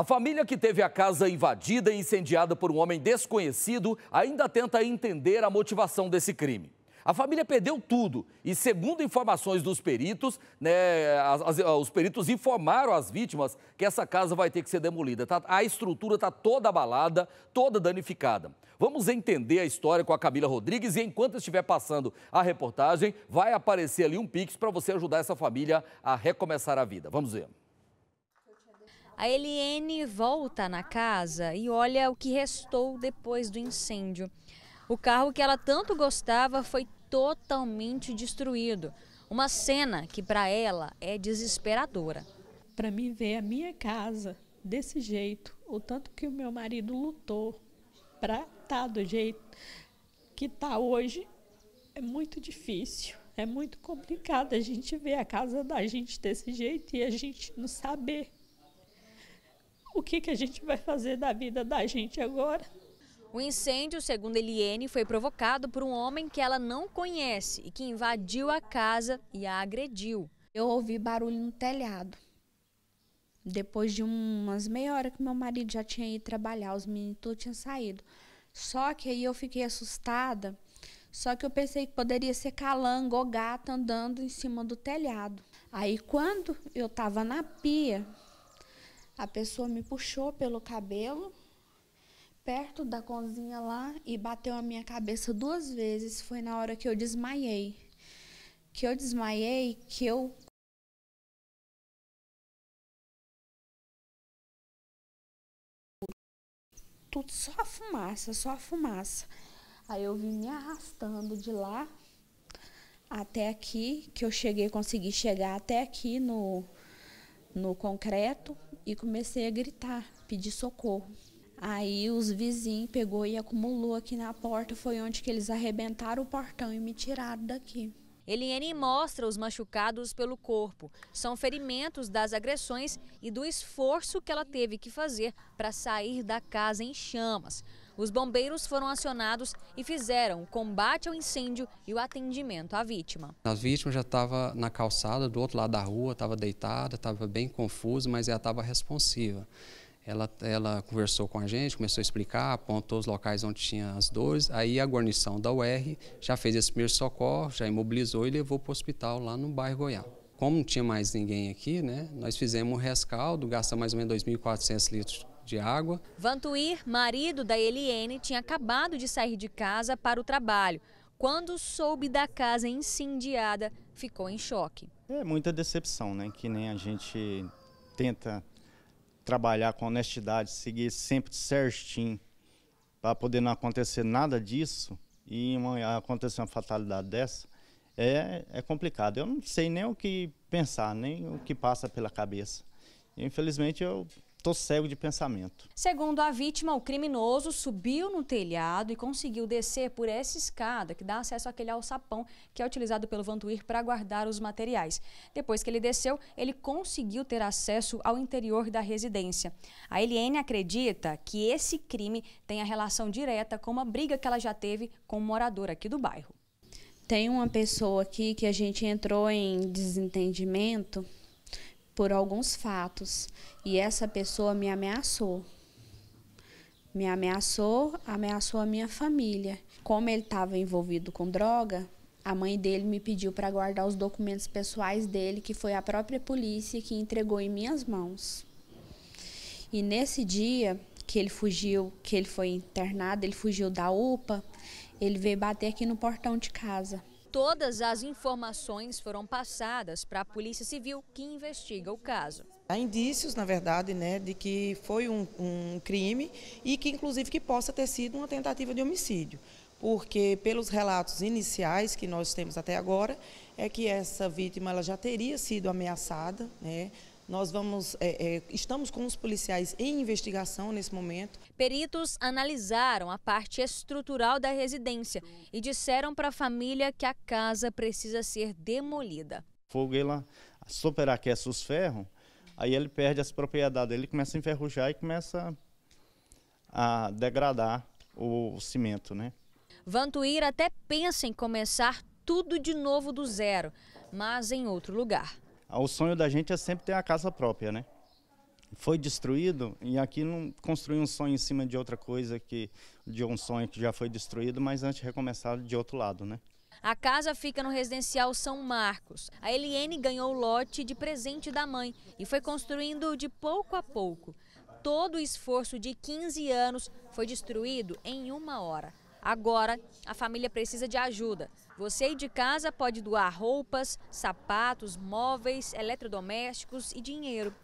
A família que teve a casa invadida e incendiada por um homem desconhecido ainda tenta entender a motivação desse crime. A família perdeu tudo e, segundo informações dos peritos, né, as, as, os peritos informaram as vítimas que essa casa vai ter que ser demolida. Tá, a estrutura está toda abalada, toda danificada. Vamos entender a história com a Camila Rodrigues e, enquanto estiver passando a reportagem, vai aparecer ali um pix para você ajudar essa família a recomeçar a vida. Vamos ver. A Eliene volta na casa e olha o que restou depois do incêndio. O carro que ela tanto gostava foi totalmente destruído. Uma cena que para ela é desesperadora. Para mim ver a minha casa desse jeito, o tanto que o meu marido lutou para estar tá do jeito que está hoje, é muito difícil. É muito complicado a gente ver a casa da gente desse jeito e a gente não saber o que, que a gente vai fazer da vida da gente agora. O incêndio, segundo Eliene, foi provocado por um homem que ela não conhece e que invadiu a casa e a agrediu. Eu ouvi barulho no telhado. Depois de umas meia hora que meu marido já tinha ido trabalhar, os meninos tinham saído. Só que aí eu fiquei assustada. Só que eu pensei que poderia ser calango ou gato andando em cima do telhado. Aí quando eu estava na pia, a pessoa me puxou pelo cabelo perto da cozinha lá e bateu a minha cabeça duas vezes. Foi na hora que eu desmaiei. Que eu desmaiei, que eu tudo só a fumaça, só a fumaça. Aí eu vim me arrastando de lá até aqui, que eu cheguei, consegui chegar até aqui no, no concreto e comecei a gritar, pedir socorro. Aí os vizinhos pegou e acumulou aqui na porta, foi onde que eles arrebentaram o portão e me tiraram daqui. Eliane mostra os machucados pelo corpo. São ferimentos das agressões e do esforço que ela teve que fazer para sair da casa em chamas. Os bombeiros foram acionados e fizeram o combate ao incêndio e o atendimento à vítima. A vítima já estava na calçada do outro lado da rua, estava deitada, estava bem confusa, mas ela estava responsiva. Ela, ela conversou com a gente, começou a explicar, apontou os locais onde tinha as dores. Aí a guarnição da UR já fez esse primeiro socorro, já imobilizou e levou para o hospital lá no bairro Goiás como não tinha mais ninguém aqui, né, nós fizemos um rescaldo, gastamos mais ou menos 2.400 litros de água. Vantuir, marido da Eliene, tinha acabado de sair de casa para o trabalho. Quando soube da casa incendiada, ficou em choque. É muita decepção, né, que nem a gente tenta trabalhar com honestidade, seguir sempre certinho, para poder não acontecer nada disso e uma, acontecer uma fatalidade dessa, é, é complicado. Eu não sei nem o que pensar, nem o que passa pela cabeça. Infelizmente, eu Tô cego de pensamento. Segundo a vítima, o criminoso subiu no telhado e conseguiu descer por essa escada que dá acesso àquele alçapão que é utilizado pelo Vantuir para guardar os materiais. Depois que ele desceu, ele conseguiu ter acesso ao interior da residência. A Eliane acredita que esse crime tem a relação direta com uma briga que ela já teve com um morador aqui do bairro. Tem uma pessoa aqui que a gente entrou em desentendimento por alguns fatos e essa pessoa me ameaçou. Me ameaçou, ameaçou a minha família. Como ele estava envolvido com droga, a mãe dele me pediu para guardar os documentos pessoais dele, que foi a própria polícia que entregou em minhas mãos. E nesse dia que ele fugiu, que ele foi internado, ele fugiu da UPA, ele veio bater aqui no portão de casa. Todas as informações foram passadas para a Polícia Civil, que investiga o caso. Há indícios, na verdade, né, de que foi um, um crime e que, inclusive, que possa ter sido uma tentativa de homicídio porque pelos relatos iniciais que nós temos até agora é que essa vítima ela já teria sido ameaçada, né? Nós vamos, é, é, estamos com os policiais em investigação nesse momento. Peritos analisaram a parte estrutural da residência e disseram para a família que a casa precisa ser demolida. Fogo, ela superaquece os ferros, aí ele perde as propriedades, ele começa a enferrujar e começa a degradar o cimento, né? Vantuir até pensa em começar tudo de novo do zero, mas em outro lugar. Ah, o sonho da gente é sempre ter a casa própria, né? Foi destruído e aqui não construir um sonho em cima de outra coisa que de um sonho que já foi destruído, mas antes recomeçar de outro lado, né? A casa fica no residencial São Marcos. A Eliene ganhou o lote de presente da mãe e foi construindo de pouco a pouco. Todo o esforço de 15 anos foi destruído em uma hora. Agora, a família precisa de ajuda. Você aí de casa pode doar roupas, sapatos, móveis, eletrodomésticos e dinheiro.